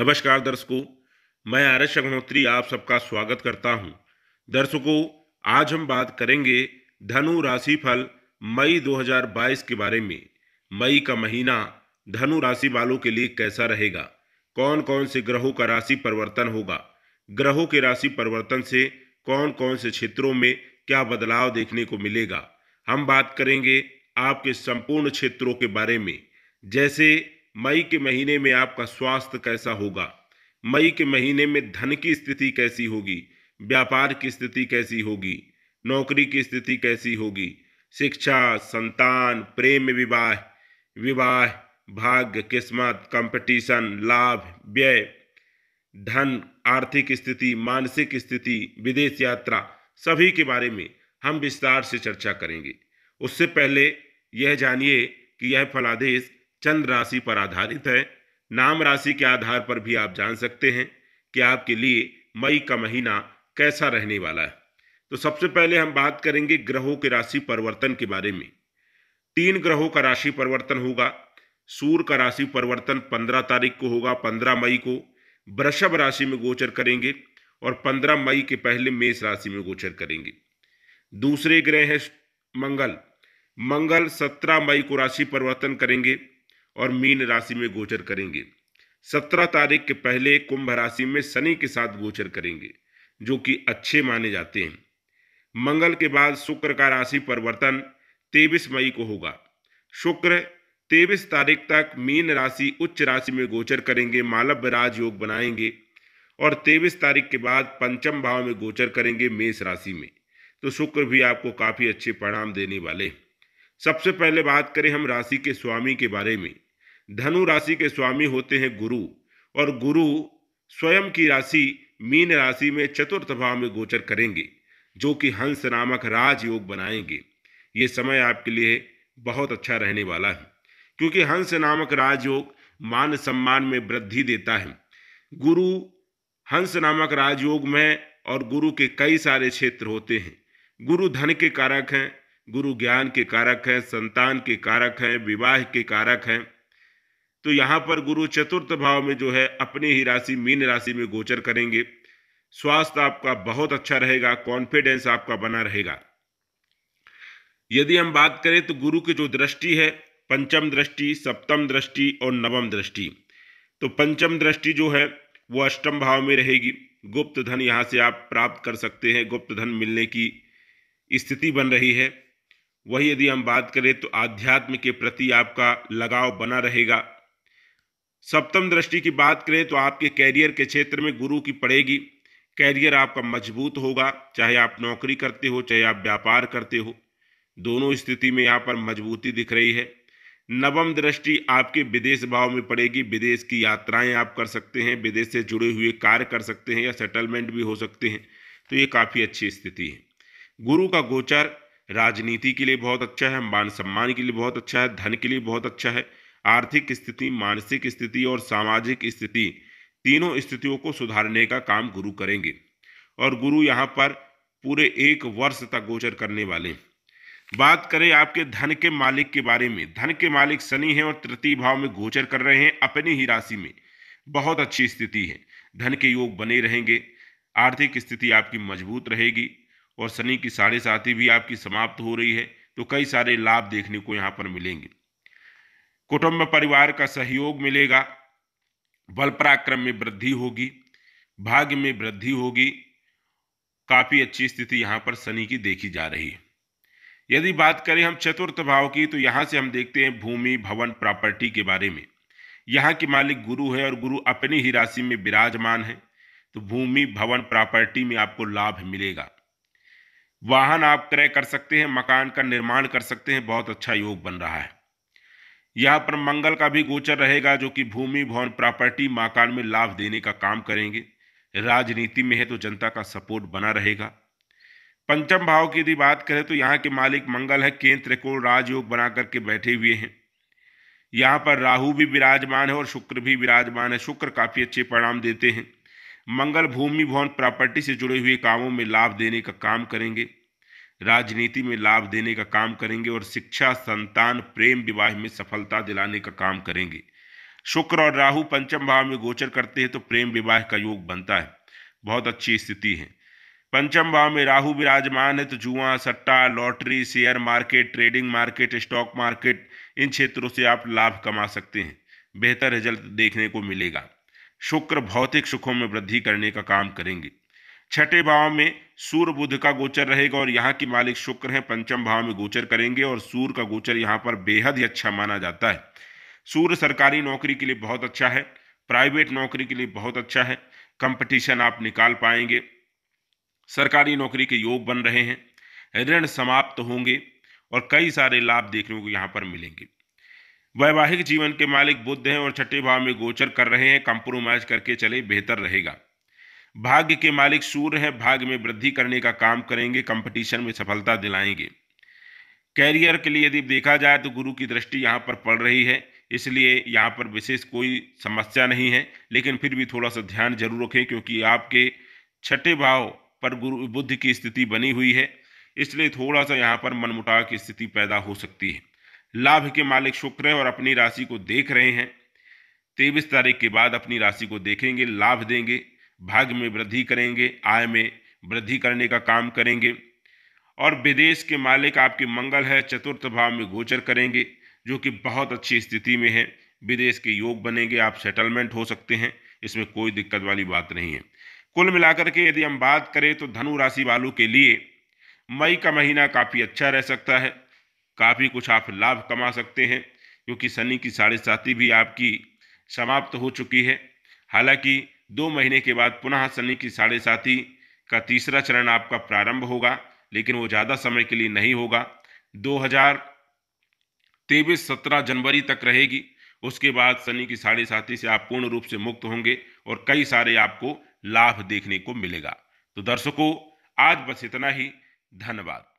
नमस्कार दर्शकों मैं आर्य अग्नोत्री आप सबका स्वागत करता हूं दर्शकों आज हम बात करेंगे धनु राशि फल मई 2022 के बारे में मई का महीना धनु राशि वालों के लिए कैसा रहेगा कौन कौन से ग्रहों का राशि परिवर्तन होगा ग्रहों के राशि परिवर्तन से कौन कौन से क्षेत्रों में क्या बदलाव देखने को मिलेगा हम बात करेंगे आपके संपूर्ण क्षेत्रों के बारे में जैसे मई के महीने में आपका स्वास्थ्य कैसा होगा मई के महीने में धन की स्थिति कैसी होगी व्यापार की स्थिति कैसी होगी नौकरी की स्थिति कैसी होगी शिक्षा संतान प्रेम विवाह विवाह भाग्य किस्मत कंपटीशन लाभ व्यय धन आर्थिक स्थिति मानसिक स्थिति विदेश यात्रा सभी के बारे में हम विस्तार से चर्चा करेंगे उससे पहले यह जानिए कि यह फलादेश चंद्र राशि पर आधारित है नाम राशि के आधार पर भी आप जान सकते हैं कि आपके लिए मई का महीना कैसा रहने वाला है तो सबसे पहले हम बात करेंगे ग्रहों के राशि परिवर्तन के बारे में तीन ग्रहों का राशि परिवर्तन होगा सूर्य का राशि परिवर्तन पंद्रह तारीख को होगा पंद्रह मई को वृषभ राशि में गोचर करेंगे और पंद्रह मई के पहले मेष राशि में गोचर करेंगे दूसरे ग्रह हैं मंगल मंगल सत्रह मई को राशि परिवर्तन करेंगे और मीन राशि में गोचर करेंगे सत्रह तारीख के पहले कुंभ राशि में शनि के साथ गोचर करेंगे जो कि अच्छे माने जाते हैं मंगल के बाद शुक्र का राशि परिवर्तन तेईस मई को होगा शुक्र तेईस तारीख तक मीन राशि उच्च राशि में गोचर करेंगे मालव्य राज योग बनाएंगे और तेईस तारीख के बाद पंचम भाव में गोचर करेंगे मेष राशि में तो शुक्र भी आपको काफ़ी अच्छे परिणाम देने वाले सबसे पहले बात करें हम राशि के स्वामी के बारे में धनु राशि के स्वामी होते हैं गुरु और गुरु स्वयं की राशि मीन राशि में चतुर्थ भाव में गोचर करेंगे जो कि हंस नामक राजयोग बनाएंगे ये समय आपके लिए बहुत अच्छा रहने वाला है क्योंकि हंस नामक राजयोग मान सम्मान में वृद्धि देता है गुरु हंस नामक राजयोग में और गुरु के कई सारे क्षेत्र होते हैं गुरु धन के कारक हैं गुरु ज्ञान के कारक हैं संतान के कारक हैं विवाह के कारक हैं तो यहाँ पर गुरु चतुर्थ भाव में जो है अपनी ही राशि मीन राशि में गोचर करेंगे स्वास्थ्य आपका बहुत अच्छा रहेगा कॉन्फिडेंस आपका बना रहेगा यदि हम बात करें तो गुरु की जो दृष्टि है पंचम दृष्टि सप्तम दृष्टि और नवम दृष्टि तो पंचम दृष्टि जो है वो अष्टम भाव में रहेगी गुप्त धन यहाँ से आप प्राप्त कर सकते हैं गुप्त धन मिलने की स्थिति बन रही है वही यदि हम बात करें तो आध्यात्म के प्रति आपका लगाव बना रहेगा सप्तम दृष्टि की बात करें तो आपके कैरियर के क्षेत्र में गुरु की पड़ेगी कैरियर आपका मजबूत होगा चाहे आप नौकरी करते हो चाहे आप व्यापार करते हो दोनों स्थिति में यहाँ पर मजबूती दिख रही है नवम दृष्टि आपके विदेश भाव में पड़ेगी विदेश की यात्राएं आप कर सकते हैं विदेश से जुड़े हुए कार्य कर सकते हैं या सेटलमेंट भी हो सकते हैं तो ये काफ़ी अच्छी स्थिति है गुरु का गोचर राजनीति के लिए बहुत अच्छा है मान सम्मान के लिए बहुत अच्छा है धन के लिए बहुत अच्छा है आर्थिक स्थिति मानसिक स्थिति और सामाजिक स्थिति तीनों स्थितियों को सुधारने का काम गुरु करेंगे और गुरु यहाँ पर पूरे एक वर्ष तक गोचर करने वाले बात करें आपके धन के मालिक के बारे में धन के मालिक शनि हैं और तृतीय भाव में गोचर कर रहे हैं अपनी ही राशि में बहुत अच्छी स्थिति है धन के योग बने रहेंगे आर्थिक स्थिति आपकी मजबूत रहेगी और शनि की साढ़े साथी भी आपकी समाप्त हो रही है तो कई सारे लाभ देखने को यहाँ पर मिलेंगे कुटुंब परिवार का सहयोग मिलेगा बल पराक्रम में वृद्धि होगी भाग्य में वृद्धि होगी काफ़ी अच्छी स्थिति यहाँ पर शनि की देखी जा रही है यदि बात करें हम चतुर्थ भाव की तो यहाँ से हम देखते हैं भूमि भवन प्रॉपर्टी के बारे में यहाँ के मालिक गुरु है और गुरु अपनी ही राशि में विराजमान है तो भूमि भवन प्रॉपर्टी में आपको लाभ मिलेगा वाहन आप क्रय कर सकते हैं मकान का निर्माण कर सकते हैं बहुत अच्छा योग बन रहा है यहाँ पर मंगल का भी गोचर रहेगा जो कि भूमि भवन प्रॉपर्टी मकान में लाभ देने का काम करेंगे राजनीति में है तो जनता का सपोर्ट बना रहेगा पंचम भाव की यदि बात करें तो यहाँ के मालिक मंगल है केंद्र को राजयोग बना करके बैठे हुए हैं यहाँ पर राहु भी विराजमान है और शुक्र भी विराजमान है शुक्र काफ़ी अच्छे परिणाम देते हैं मंगल भूमि भवन प्रॉपर्टी से जुड़े हुए कामों में लाभ देने का काम करेंगे राजनीति में लाभ देने का काम करेंगे और शिक्षा संतान प्रेम विवाह में सफलता दिलाने का काम करेंगे शुक्र और राहु पंचम भाव में गोचर करते हैं तो प्रेम विवाह का योग बनता है बहुत अच्छी स्थिति है पंचम भाव में राहु विराजमान है तो जुआ सट्टा लॉटरी share market trading market stock market इन क्षेत्रों से आप लाभ कमा सकते हैं बेहतर रिजल्ट देखने को मिलेगा शुक्र भौतिक सुखों में वृद्धि करने का काम करेंगे छठे भाव में सूर्य बुध का गोचर रहेगा और यहाँ की मालिक शुक्र हैं पंचम भाव में गोचर करेंगे और सूर्य का गोचर यहाँ पर बेहद ही अच्छा माना जाता है सूर्य सरकारी नौकरी के लिए बहुत अच्छा है प्राइवेट नौकरी के लिए बहुत अच्छा है कंपटीशन आप निकाल पाएंगे सरकारी नौकरी के योग बन रहे हैं ऋण समाप्त होंगे और कई सारे लाभ देखने को यहाँ पर मिलेंगे वैवाहिक जीवन के मालिक बुद्ध हैं और छठे भाव में गोचर कर रहे हैं कंप्रोमाइज करके चले बेहतर रहेगा भाग्य के मालिक सूर्य हैं भाग्य में वृद्धि करने का काम करेंगे कंपटीशन में सफलता दिलाएंगे कैरियर के लिए यदि देखा जाए तो गुरु की दृष्टि यहाँ पर पड़ रही है इसलिए यहाँ पर विशेष कोई समस्या नहीं है लेकिन फिर भी थोड़ा सा ध्यान जरूर रखें क्योंकि आपके छठे भाव पर गुरु बुद्ध की स्थिति बनी हुई है इसलिए थोड़ा सा यहाँ पर मनमुटाव की स्थिति पैदा हो सकती है लाभ के मालिक शुक्र हैं और अपनी राशि को देख रहे हैं तेईस तारीख के बाद अपनी राशि को देखेंगे लाभ देंगे भाग में वृद्धि करेंगे आय में वृद्धि करने का काम करेंगे और विदेश के मालिक आपके मंगल है चतुर्थ भाव में गोचर करेंगे जो कि बहुत अच्छी स्थिति में है विदेश के योग बनेंगे आप सेटलमेंट हो सकते हैं इसमें कोई दिक्कत वाली बात नहीं है कुल मिलाकर के यदि हम बात करें तो धनु राशि वालों के लिए मई का महीना काफ़ी अच्छा रह सकता है काफ़ी कुछ आप लाभ कमा सकते हैं क्योंकि शनि की साढ़े साथी भी आपकी समाप्त हो चुकी है हालांकि दो महीने के बाद पुनः शनि की साढ़े साथी का तीसरा चरण आपका प्रारंभ होगा लेकिन वो ज़्यादा समय के लिए नहीं होगा दो हजार तेईस सत्रह जनवरी तक रहेगी उसके बाद शनि की साढ़े साथी से आप पूर्ण रूप से मुक्त होंगे और कई सारे आपको लाभ देखने को मिलेगा तो दर्शकों आज बस इतना ही धन्यवाद